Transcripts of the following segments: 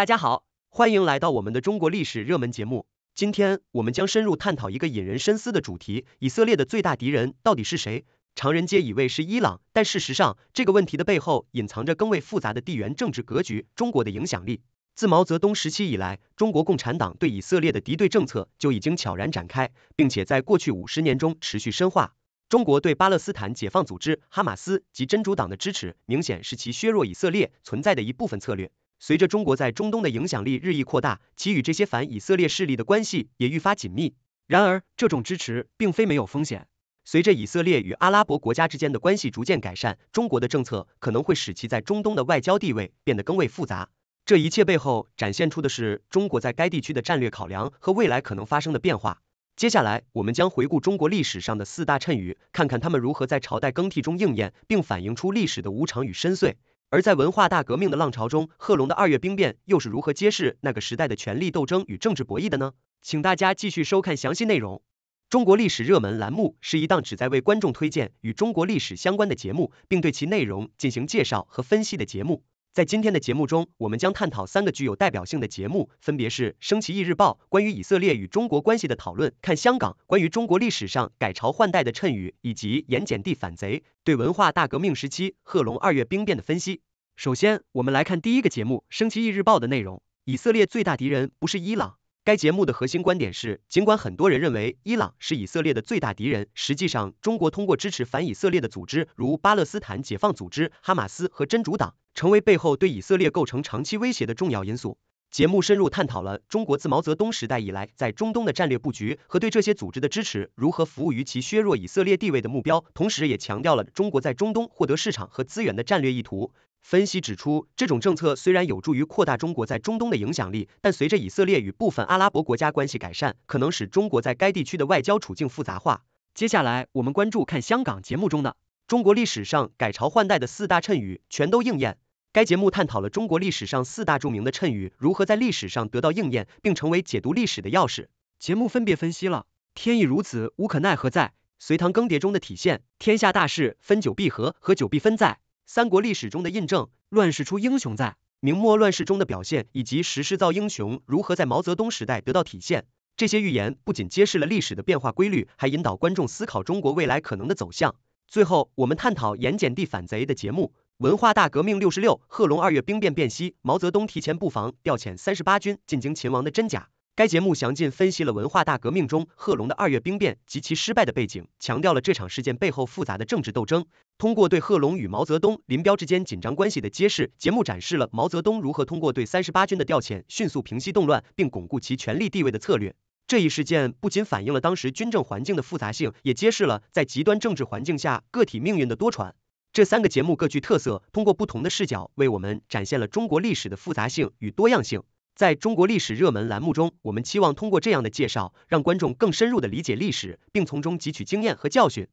大家好，欢迎来到我们的中国历史热门节目。今天我们将深入探讨一个引人深思的主题：以色列的最大敌人到底是谁？常人皆以为是伊朗，但事实上，这个问题的背后隐藏着更为复杂的地缘政治格局。中国的影响力，自毛泽东时期以来，中国共产党对以色列的敌对政策就已经悄然展开，并且在过去五十年中持续深化。中国对巴勒斯坦解放组织、哈马斯及真主党的支持，明显是其削弱以色列存在的一部分策略。随着中国在中东的影响力日益扩大，其与这些反以色列势力的关系也愈发紧密。然而，这种支持并非没有风险。随着以色列与阿拉伯国家之间的关系逐渐改善，中国的政策可能会使其在中东的外交地位变得更为复杂。这一切背后展现出的是中国在该地区的战略考量和未来可能发生的变化。接下来，我们将回顾中国历史上的四大谶语，看看他们如何在朝代更替中应验，并反映出历史的无常与深邃。而在文化大革命的浪潮中，贺龙的二月兵变又是如何揭示那个时代的权力斗争与政治博弈的呢？请大家继续收看详细内容。中国历史热门栏目是一档旨在为观众推荐与中国历史相关的节目，并对其内容进行介绍和分析的节目。在今天的节目中，我们将探讨三个具有代表性的节目，分别是《升旗易日报》关于以色列与中国关系的讨论，《看香港》关于中国历史上改朝换代的谶语，以及《盐碱地反贼》对文化大革命时期贺龙二月兵变的分析。首先，我们来看第一个节目《升级日报》的内容。以色列最大敌人不是伊朗。该节目的核心观点是，尽管很多人认为伊朗是以色列的最大敌人，实际上，中国通过支持反以色列的组织，如巴勒斯坦解放组织、哈马斯和真主党，成为背后对以色列构成长期威胁的重要因素。节目深入探讨了中国自毛泽东时代以来在中东的战略布局和对这些组织的支持如何服务于其削弱以色列地位的目标，同时也强调了中国在中东获得市场和资源的战略意图。分析指出，这种政策虽然有助于扩大中国在中东的影响力，但随着以色列与部分阿拉伯国家关系改善，可能使中国在该地区的外交处境复杂化。接下来，我们关注看香港节目中的中国历史上改朝换代的四大谶语全都应验。该节目探讨了中国历史上四大著名的谶语如何在历史上得到应验，并成为解读历史的钥匙。节目分别分析了“天意如此，无可奈何”在隋唐更迭中的体现，“天下大事，分久必合，合久必分”在。三国历史中的印证，乱世出英雄，在明末乱世中的表现，以及时势造英雄，如何在毛泽东时代得到体现？这些预言不仅揭示了历史的变化规律，还引导观众思考中国未来可能的走向。最后，我们探讨盐碱地反贼的节目，文化大革命六十六，贺龙二月兵变辨析，毛泽东提前布防，调遣三十八军进京，勤王的真假。该节目详尽分析了文化大革命中贺龙的二月兵变及其失败的背景，强调了这场事件背后复杂的政治斗争。通过对贺龙与毛泽东、林彪之间紧张关系的揭示，节目展示了毛泽东如何通过对三十八军的调遣迅速平息动乱，并巩固其权力地位的策略。这一事件不仅反映了当时军政环境的复杂性，也揭示了在极端政治环境下个体命运的多舛。这三个节目各具特色，通过不同的视角为我们展现了中国历史的复杂性与多样性。在中国历史热门栏目中，我们期望通过这样的介绍，让观众更深入的理解历史，并从中汲取经验和教训。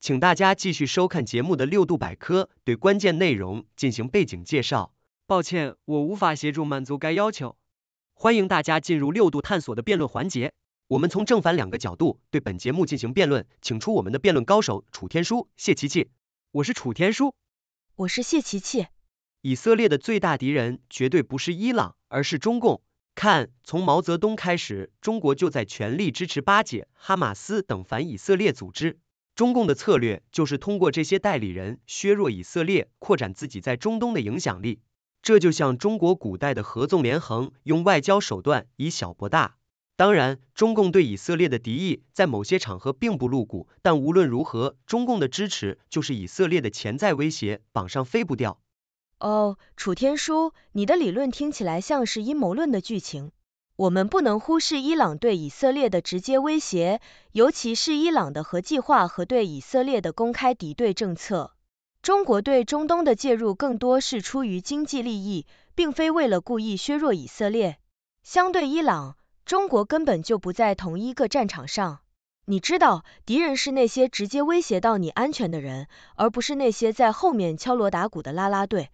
请大家继续收看节目的六度百科，对关键内容进行背景介绍。抱歉，我无法协助满足该要求。欢迎大家进入六度探索的辩论环节，我们从正反两个角度对本节目进行辩论，请出我们的辩论高手楚天舒、谢琪琪。我是楚天舒，我是谢琪琪。以色列的最大敌人绝对不是伊朗，而是中共。看，从毛泽东开始，中国就在全力支持巴解、哈马斯等反以色列组织。中共的策略就是通过这些代理人削弱以色列，扩展自己在中东的影响力。这就像中国古代的合纵连横，用外交手段以小博大。当然，中共对以色列的敌意在某些场合并不露骨，但无论如何，中共的支持就是以色列的潜在威胁，榜上飞不掉。哦，楚天舒，你的理论听起来像是阴谋论的剧情。我们不能忽视伊朗对以色列的直接威胁，尤其是伊朗的核计划和对以色列的公开敌对政策。中国对中东的介入更多是出于经济利益，并非为了故意削弱以色列。相对伊朗，中国根本就不在同一个战场上。你知道，敌人是那些直接威胁到你安全的人，而不是那些在后面敲锣打鼓的拉拉队。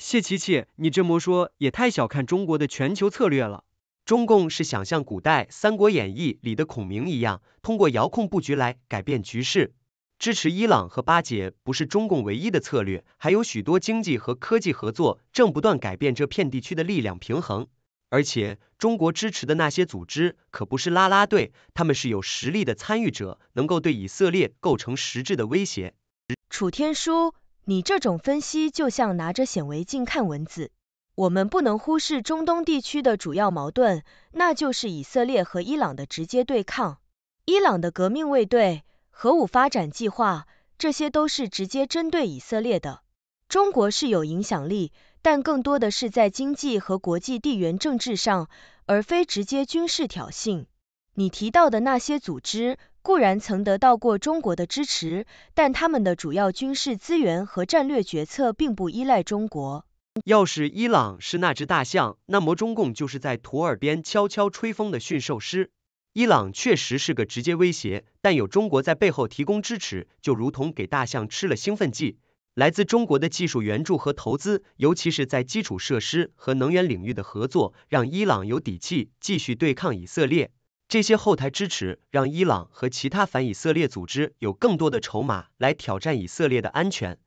谢琪琪，你这么说也太小看中国的全球策略了。中共是想像古代《三国演义》里的孔明一样，通过遥控布局来改变局势。支持伊朗和巴解不是中共唯一的策略，还有许多经济和科技合作正不断改变这片地区的力量平衡。而且，中国支持的那些组织可不是拉拉队，他们是有实力的参与者，能够对以色列构成实质的威胁。楚天舒。你这种分析就像拿着显微镜看文字。我们不能忽视中东地区的主要矛盾，那就是以色列和伊朗的直接对抗。伊朗的革命卫队、核武发展计划，这些都是直接针对以色列的。中国是有影响力，但更多的是在经济和国际地缘政治上，而非直接军事挑衅。你提到的那些组织。固然曾得到过中国的支持，但他们的主要军事资源和战略决策并不依赖中国。要是伊朗是那只大象，那么中共就是在土耳边悄悄吹风的驯兽师。伊朗确实是个直接威胁，但有中国在背后提供支持，就如同给大象吃了兴奋剂。来自中国的技术援助和投资，尤其是在基础设施和能源领域的合作，让伊朗有底气继续对抗以色列。这些后台支持让伊朗和其他反以色列组织有更多的筹码来挑战以色列的安全。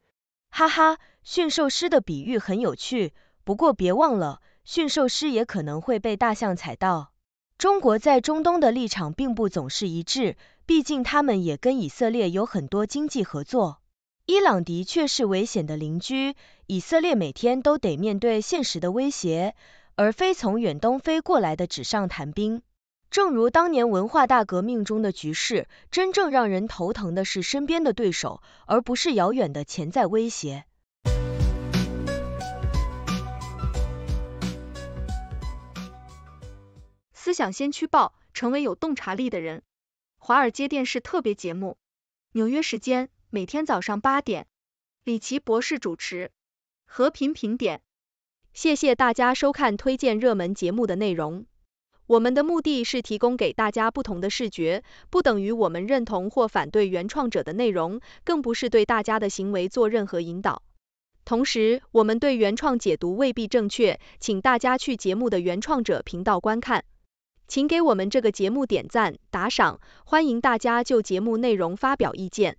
哈哈，驯兽师的比喻很有趣，不过别忘了，驯兽师也可能会被大象踩到。中国在中东的立场并不总是一致，毕竟他们也跟以色列有很多经济合作。伊朗的确是危险的邻居，以色列每天都得面对现实的威胁，而非从远东飞过来的纸上谈兵。正如当年文化大革命中的局势，真正让人头疼的是身边的对手，而不是遥远的潜在威胁。思想先驱报，成为有洞察力的人。华尔街电视特别节目，纽约时间每天早上八点，李奇博士主持。和平评点，谢谢大家收看推荐热门节目的内容。我们的目的是提供给大家不同的视觉，不等于我们认同或反对原创者的内容，更不是对大家的行为做任何引导。同时，我们对原创解读未必正确，请大家去节目的原创者频道观看。请给我们这个节目点赞、打赏，欢迎大家就节目内容发表意见。